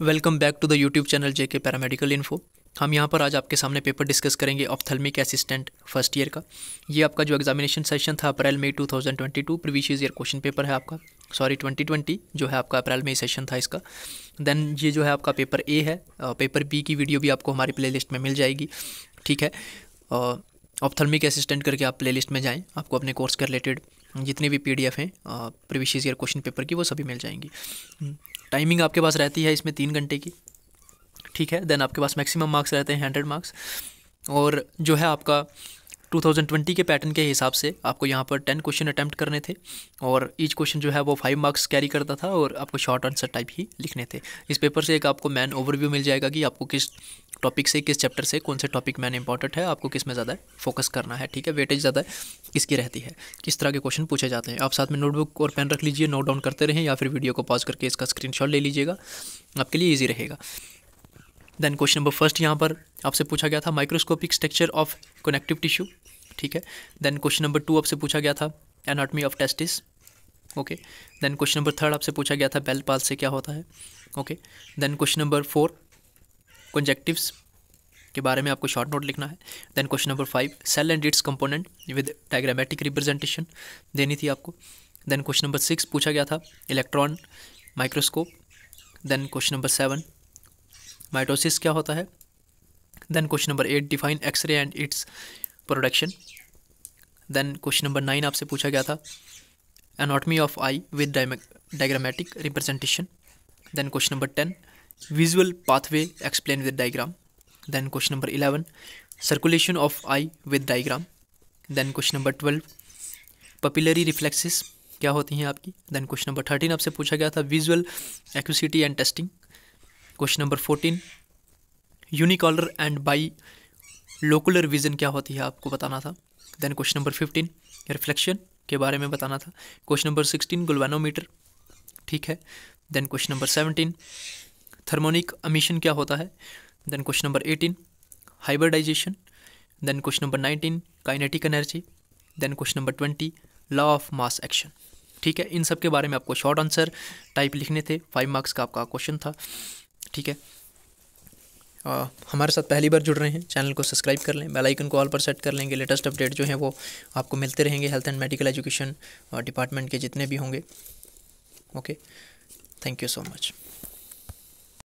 welcome back to the YouTube channel JK paramedical info हम यहाँ पर आज आपके सामने पेपर डिस्कस करेंगे ऑप्थेलमिक असिस्टेंट फर्स्ट ईयर का ये आपका जो एग्जामिनेशन सेशन था अप्रैल मई 2022 प्रीवियस ईयर क्वेश्चन पेपर है आपका सॉरी 2020 जो है आपका अप्रैल में सेशन था इसका देन ये जो है आपका पेपर ए है पेपर बी की वीडियो भी आपको हमारी प्ले में मिल जाएगी ठीक है ऑफथलमिक असिस्टेंट करके आप प्ले में जाएँ आपको अपने कोर्स के रिलेटेड जितने भी पी हैं प्रीवियस ईयर क्वेश्चन पेपर की वो सभी मिल जाएंगी टाइमिंग आपके पास रहती है इसमें तीन घंटे की ठीक है देन आपके पास मैक्सिमम मार्क्स रहते हैं हंड्रेड मार्क्स और जो है आपका 2020 के पैटर्न के हिसाब से आपको यहाँ पर टेन क्वेश्चन अटैम्प्ट करने थे और ईच क्वेश्चन जो है वो फाइव मार्क्स कैरी करता था और आपको शॉर्ट आंसर टाइप ही लिखने थे इस पेपर से एक आपको मैन ओवरव्यू मिल जाएगा कि आपको किस टॉपिक से किस चैप्टर से कौन से टॉपिक मैंने इंपॉर्टेंट है आपको किस में ज़्यादा फोकस करना है ठीक है वेटेज ज़्यादा किसकी रहती है किस तरह के क्वेश्चन पूछे जाते हैं आप साथ में नोटबुक और पेन रख लीजिए नोट डाउन करते रहें या फिर वीडियो को पॉज करके इसका स्क्रीन ले लीजिएगा आपके लिए ईजी रहेगा देन क्वेश्चन नंबर फर्स्ट यहाँ पर आपसे पूछा गया था microscopic structure of connective tissue ठीक है देन क्वेश्चन नंबर टू आपसे पूछा गया था anatomy of testis okay then question number third आपसे पूछा गया था बेल पाल से क्या होता है okay then question number four कंजेक्टिव्स के बारे में आपको शॉर्ट नोट लिखना है then question number five cell and its component with diagrammatic representation देनी थी आपको देन क्वेश्चन नंबर सिक्स पूछा गया था electron microscope then question number seven mitosis क्या होता है then question number eight define x-ray and its production then question number nine आपसे पूछा गया था anatomy of eye with diagrammatic representation then question number ten visual pathway explained with diagram then question number 11 circulation of eye with diagram then question number 12 papillary reflexes क्या होती हैं आपकी then question number thirteen आपसे पूछा गया था visual acuity and testing question number fourteen uniocular and binocular vision क्या होती है आपको बताना था then question number fifteen reflection के बारे में बताना था क्वेश्चन नंबर सिक्सटीन गुलवानोमीटर ठीक है then question number seventeen thermionic emission क्या होता है then question number eighteen hybridization then question number nineteen kinetic energy then question number twenty law of mass action ठीक है इन सब के बारे में आपको शॉर्ट आंसर टाइप लिखने थे फाइव मार्क्स का आपका क्वेश्चन था ठीक है आ, हमारे साथ पहली बार जुड़ रहे हैं चैनल को सब्सक्राइब कर लें बेल आइकन को ऑल पर सेट कर लेंगे लेटेस्ट अपडेट जो है वो आपको मिलते रहेंगे health and medical education department के जितने भी होंगे okay thank you so much